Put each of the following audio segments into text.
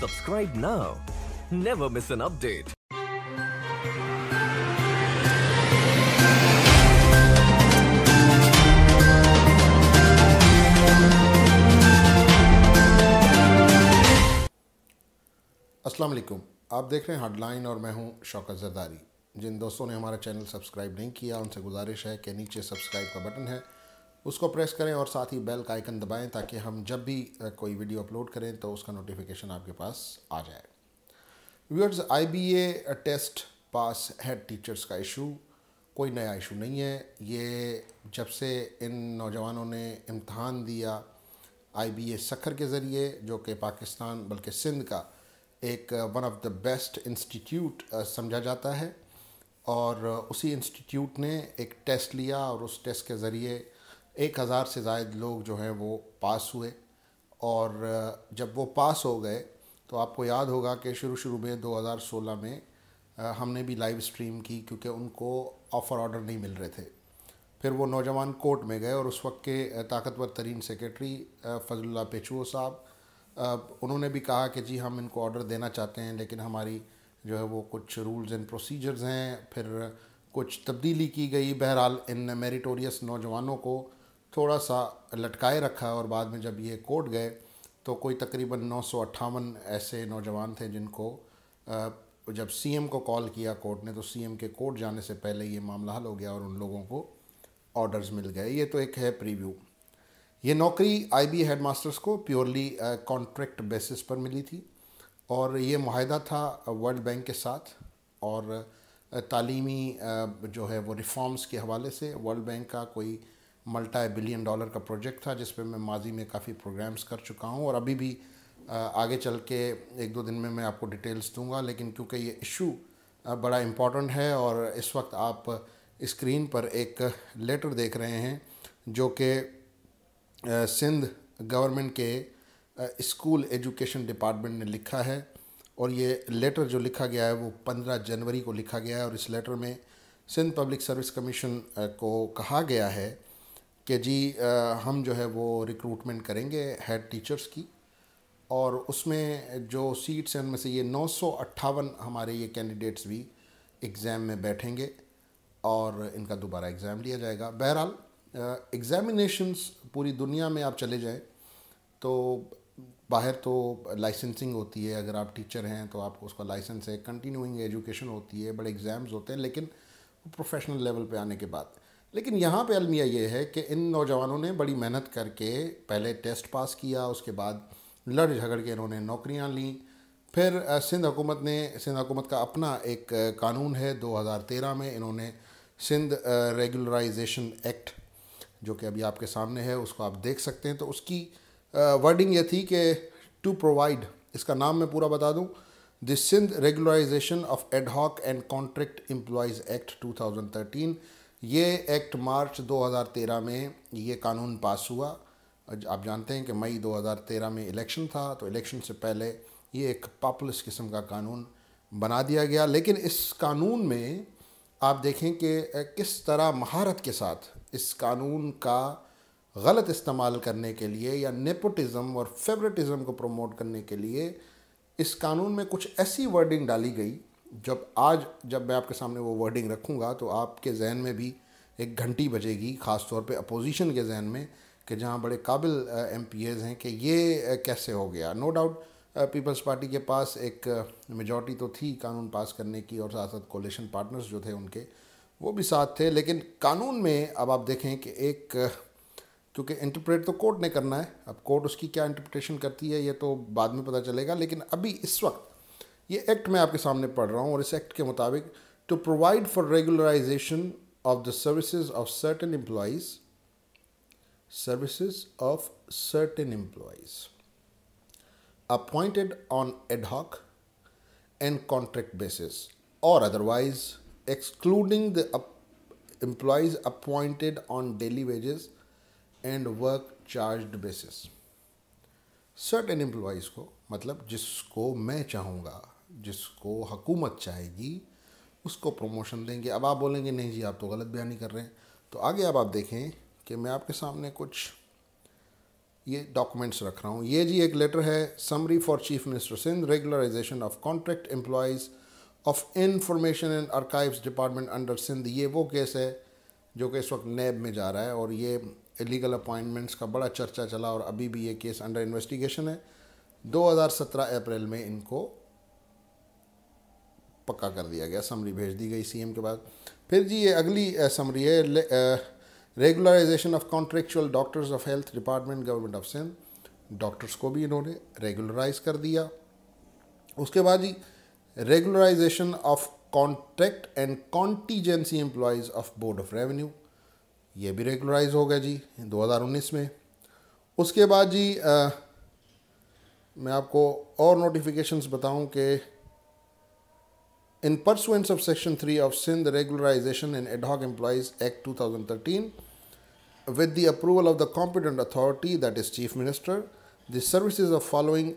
Subscribe now. Never miss an update. अस्सलाम वालेकुम आप देख रहे हैं हेडलाइन और मैं हूं शौकत जरदारी जिन दोस्तों ने हमारा चैनल सब्सक्राइब नहीं किया उनसे गुजारिश है कि नीचे सब्सक्राइब का बटन है उसको प्रेस करें और साथ ही बेल का आइकन दबाएं ताकि हम जब भी कोई वीडियो अपलोड करें तो उसका नोटिफिकेशन आपके पास आ जाए viewers IBA test pass head teachers का इशू कोई नया इशू नहीं है ये जब से इन नौजवानों ने इम्तहान दिया आई बी ए सखर के ज़रिए जो कि पाकिस्तान बल्कि सिंध का एक one of the best institute समझा जाता है और उसी इंस्टीट्यूट ने एक टेस्ट लिया और उस टेस्ट के ज़रिए एक हज़ार से जायद लोग जो हैं वो पास हुए और जब वो पास हो गए तो आपको याद होगा कि शुरू शुरू में 2016 में हमने भी लाइव स्ट्रीम की क्योंकि उनको ऑफ़र ऑर्डर नहीं मिल रहे थे फिर वो नौजवान कोर्ट में गए और उस वक्त के ताकतवर तरीन सेक्रेटरी फजलुल्ला पेचुओ साहब उन्होंने भी कहा कि जी हम इनको ऑर्डर देना चाहते हैं लेकिन हमारी जो है वो कुछ रूल्स एंड प्रोसीजर्स हैं फिर कुछ तब्दीली की गई बहरहाल इन मेरिटोरियस नौजवानों को थोड़ा सा लटकाए रखा और बाद में जब ये कोर्ट गए तो कोई तकरीबन नौ ऐसे नौजवान थे जिनको जब सीएम को कॉल किया कोर्ट ने तो सीएम के कोर्ट जाने से पहले ये मामला हल हो गया और उन लोगों को ऑर्डर्स मिल गए ये तो एक है प्रीव्यू ये नौकरी आईबी हेडमास्टर्स को प्योरली कॉन्ट्रैक्ट बेसिस पर मिली थी और ये माहिदा था वर्ल्ड बैंक के साथ और तालीमी जो है वो रिफॉर्म्स के हवाले से वर्ल्ड बैंक का कोई मल्टा बिलियन डॉलर का प्रोजेक्ट था जिस पर मैं माजी में काफ़ी प्रोग्राम्स कर चुका हूँ और अभी भी आगे चल के एक दो दिन में मैं आपको डिटेल्स दूंगा लेकिन क्योंकि ये इशू बड़ा इम्पॉर्टेंट है और इस वक्त आप स्क्रीन पर एक लेटर देख रहे हैं जो कि सिंध गवर्नमेंट के स्कूल एजुकेशन डिपार्टमेंट ने लिखा है और ये लेटर जो लिखा गया है वो पंद्रह जनवरी को लिखा गया है और इस लेटर में सिंध पब्लिक सर्विस कमीशन को कहा गया है कि जी हम जो है वो रिक्रूटमेंट करेंगे हेड टीचर्स की और उसमें जो सीट्स हैं उनमें से ये नौ हमारे ये कैंडिडेट्स भी एग्ज़ाम में बैठेंगे और इनका दोबारा एग्ज़ाम लिया जाएगा बहरहाल एग्ज़ामिनेशंस पूरी दुनिया में आप चले जाएं तो बाहर तो लाइसेंसिंग होती है अगर आप टीचर हैं तो आपको उसका लाइसेंस है कंटिन्यूइंग एजुकेशन होती है बड़े एग्ज़ाम्स होते हैं लेकिन प्रोफेशनल लेवल पे आने के बाद लेकिन यहाँ पे अलमिया ये है कि इन नौजवानों ने बड़ी मेहनत करके पहले टेस्ट पास किया उसके बाद लड़ झगड़ के इन्होंने नौकरियाँ लीं फिर सिंध हुकूमत ने सिंध हुकूमत का अपना एक कानून है 2013 में इन्होंने सिंध रेगुलराइजेशन एक्ट जो कि अभी आपके सामने है उसको आप देख सकते हैं तो उसकी वर्डिंग ये थी कि टू प्रोवाइड इसका नाम मैं पूरा बता दूं the Sindh regularisation of ad hoc and contract employees act thirteen ये एक्ट मार्च 2013 में ये कानून पास हुआ आप जानते हैं कि मई 2013 में इलेक्शन था तो इलेक्शन से पहले ये एक पॉपुलस किस्म का कानून बना दिया गया लेकिन इस कानून में आप देखें कि किस तरह महारत के साथ इस कानून का गलत इस्तेमाल करने के लिए या नेपोटिज़म और फेवरेटिज़म को प्रमोट करने के लिए इस कानून में कुछ ऐसी वर्डिंग डाली गई जब आज जब मैं आपके सामने वो वर्डिंग रखूँगा तो आपके जहन में भी एक घंटी बजेगी ख़ास तौर पे अपोजिशन के जहन में कि जहाँ बड़े काबिल एम पी एज़ हैं कि ये कैसे हो गया नो डाउट पीपल्स पार्टी के पास एक मेजॉरिटी तो थी कानून पास करने की और साथ साथ कोलेशन पार्टनर्स जो थे उनके वो भी साथ थे लेकिन कानून में अब आप देखें कि एक क्योंकि इंटरप्रेट तो कोर्ट ने करना है अब कोर्ट उसकी क्या इंटरप्रिटेशन करती है ये तो बाद में पता चलेगा लेकिन अभी इस वक्त ये एक्ट मैं आपके सामने पढ़ रहा हूँ और इस एक्ट के मुताबिक to provide for regularisation of the services of certain employees services of certain employees appointed on ad hoc and contract basis और otherwise excluding the employees appointed on daily wages and work charge basis certain employees को मतलब जिसको मैं चाहूँगा जिसको हकूमत चाहेगी उसको प्रमोशन देंगे अब आप बोलेंगे नहीं जी आप तो गलत बयानी कर रहे हैं तो आगे अब आप देखें कि मैं आपके सामने कुछ ये डॉक्यूमेंट्स रख रहा हूँ ये जी एक लेटर है summary for chief minister Sindh regularisation of contract employees of information and archives department under Sindh ये वो केस है जो कि इस वक्त नैब में जा रहा है और ये इलीगल अपॉइंटमेंट्स का बड़ा चर्चा चला और अभी भी ये केस अंडर इन्वेस्टिगेशन है 2017 अप्रैल में इनको पक्का कर दिया गया समरी भेज दी गई सीएम के बाद फिर जी ये अगली समरी है regularisation of contractual doctors of health department government of Sindh doctors को भी इन्होंने रेगुलराइज कर दिया उसके बाद जी regularisation of contract and contingency employees of board of revenue ये भी रेगुलराइज हो गया जी 2019 में उसके बाद जी आ, मैं आपको और नोटिफिकेशंस बताऊं कि In pursuance of Section 3 of SIN, the Regularization and Ad hoc Employees Act 2013, with the approval of the competent authority, that is Chief Minister, the services of following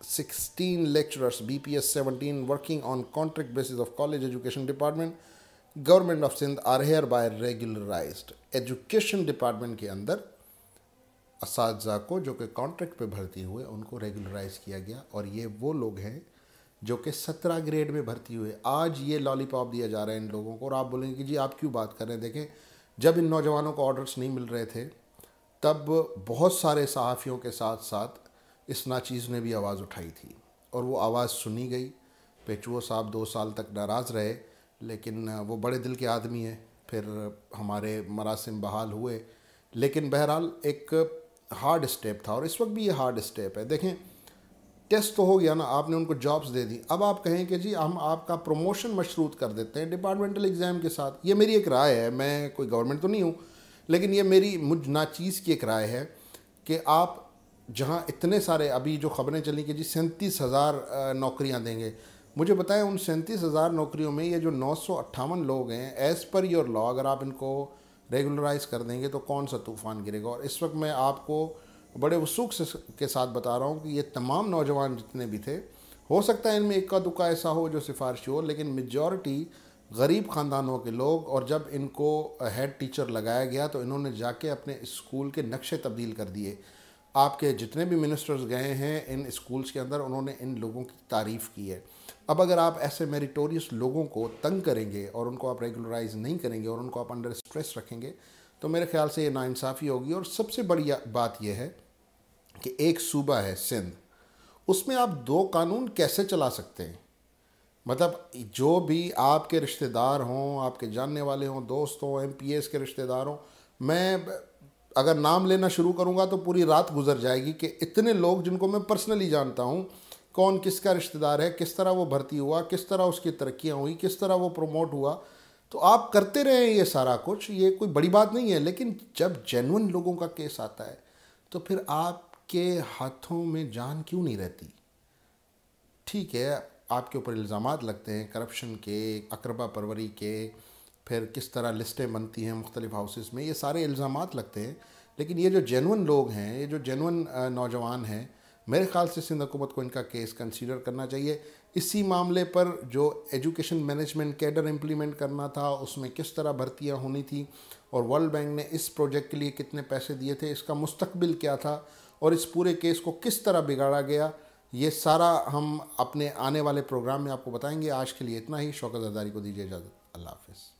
16 lecturers, BPS 17, working on contract basis of College Education Department, Government of Sindh are hereby regularized. Education Department के अंदर इस को जो कि contract पे भर्ती हुए उनको regularised किया गया और ये वो लोग हैं जो कि सत्रह ग्रेड में भर्ती हुए आज ये लॉलीपॉप दिया जा रहा है इन लोगों को और आप बोलेंगे कि जी आप क्यों बात कर रहे हैं देखें जब इन नौजवानों को ऑर्डर्स नहीं मिल रहे थे तब बहुत सारे सहाफ़ियों के साथ साथ इस नाचीज़ ने भी आवाज़ उठाई थी और वो आवाज़ सुनी गई पेचुओ साहब दो साल तक नाराज़ रहे लेकिन वो बड़े दिल के आदमी हैं फिर हमारे मरासम बहाल हुए लेकिन बहरहाल एक हार्ड स्टेप था और इस वक्त भी ये हार्ड स्टेप है देखें टेस्ट तो हो गया ना आपने उनको जॉब्स दे दी अब आप कहें कि जी हम आपका प्रमोशन मशरूत कर देते हैं डिपार्टमेंटल एग्ज़ाम के साथ ये मेरी एक राय है मैं कोई गवर्नमेंट तो नहीं हूँ लेकिन ये मेरी मुझ नाचीज़ की एक राय है कि आप जहाँ इतने सारे अभी जो खबरें चली कि जी सैंतीस हज़ार नौकरियाँ देंगे मुझे बताएं उन सैंतीस हज़ार नौकरियों में ये जो नौ सौ अट्ठावन लोग हैं एज़ पर योर लॉ अगर आप इनको रेगुलराइज कर देंगे तो कौन सा तूफ़ान गिरेगा और इस वक्त मैं आपको बड़े उत्सुक के साथ बता रहा हूँ कि ये तमाम नौजवान जितने भी थे हो सकता है इनमें इक्का दुक्का ऐसा हो जो सिफारशी हो लेकिन मेजॉरिटी गरीब ख़ानदानों के लोग और जब इनको हेड टीचर लगाया गया तो इन्होंने जाके अपने स्कूल के नक्शे तब्दील कर दिए आपके जितने भी मिनिस्टर्स गए हैं इन स्कूल्स के अंदर उन्होंने इन लोगों की तारीफ़ की है अब अगर आप ऐसे मेरिटोरियस लोगों को तंग करेंगे और उनको आप रेगुलराइज नहीं करेंगे और उनको आप अंडर स्ट्रेस रखेंगे तो मेरे ख्याल से ये नाइंसाफ़ी होगी और सबसे बड़ी बात यह है कि एक सूबा है सिंध उसमें आप दो कानून कैसे चला सकते हैं मतलब जो भी आपके रिश्तेदार हों आपके जानने वाले हों दोस्त हों एम के रिश्तेदार हों मैं अगर नाम लेना शुरू करूँगा तो पूरी रात गुजर जाएगी कि इतने लोग जिनको मैं पर्सनली जानता हूँ कौन किसका रिश्तेदार है किस तरह वो भर्ती हुआ किस तरह उसकी तरक्कियाँ हुई किस तरह वो प्रमोट हुआ तो आप करते रहें ये सारा कुछ ये कोई बड़ी बात नहीं है लेकिन जब जेनुअन लोगों का केस आता है तो फिर आपके हाथों में जान क्यों नहीं रहती ठीक है आपके ऊपर इल्ज़ाम लगते हैं करप्शन के अकरबा परवरी के फिर किस तरह लिस्टें बनती हैं मुख्तलिफ हाउसेस में ये सारे इल्ज़ाम लगते हैं लेकिन ये जो जेनवन लोग हैं ये जो जेनवन नौजवान हैं मेरे ख्याल से सिंध हुकूमत को इनका केस कंसीडर करना चाहिए इसी मामले पर जो एजुकेशन मैनेजमेंट कैडर इम्प्लीमेंट करना था उसमें किस तरह भर्तियाँ होनी थी और वर्ल्ड बैंक ने इस प्रोजेक्ट के लिए कितने पैसे दिए थे इसका मुस्तकबिल क्या था और इस पूरे केस को किस तरह बिगाड़ा गया ये सारा हम अपने आने वाले प्रोग्राम में आपको बताएंगे आज के लिए इतना ही शौकत अदारी को दीजिए इजाज़त अल्लाह हाफिज़